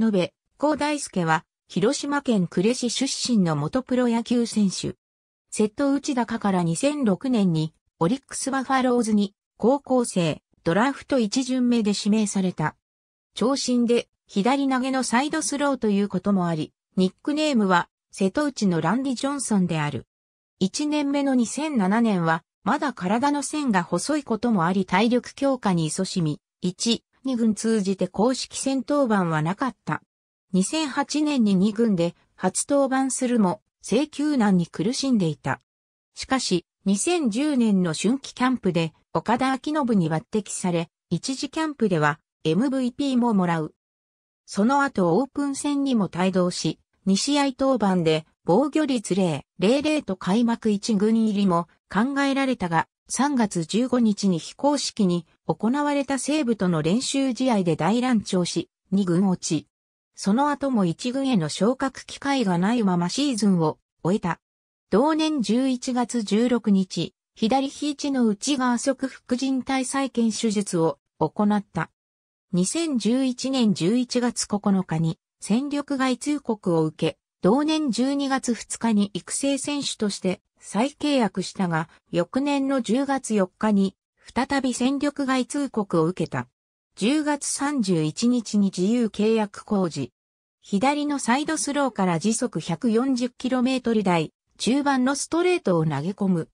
延べ、高大輔は、広島県呉市出身の元プロ野球選手。瀬戸内高から2006年に、オリックスバファローズに、高校生、ドラフト1巡目で指名された。長身で、左投げのサイドスローということもあり、ニックネームは、瀬戸内のランディ・ジョンソンである。1年目の2007年は、まだ体の線が細いこともあり体力強化に勤しみ、1、2軍通じて公式戦登板はなかった。2008年に2軍で初登板するも、請求難に苦しんでいた。しかし、2010年の春季キャンプで岡田明信に抜擢され、一時キャンプでは MVP ももらう。その後オープン戦にも帯同し、2試合登板で防御率0、00と開幕1軍入りも考えられたが、3月15日に非公式に行われた西部との練習試合で大乱調し、2軍落ち。その後も1軍への昇格機会がないままシーズンを終えた。同年11月16日、左肘の内側側副靭帯再建手術を行った。2011年11月9日に戦力外通告を受け、同年12月2日に育成選手として再契約したが、翌年の10月4日に再び戦力外通告を受けた。10月31日に自由契約工事。左のサイドスローから時速 140km 台、中盤のストレートを投げ込む。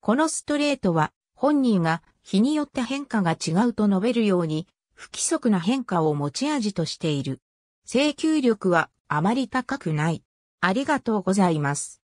このストレートは本人が日によって変化が違うと述べるように不規則な変化を持ち味としている。制球力はあまり高くない。ありがとうございます。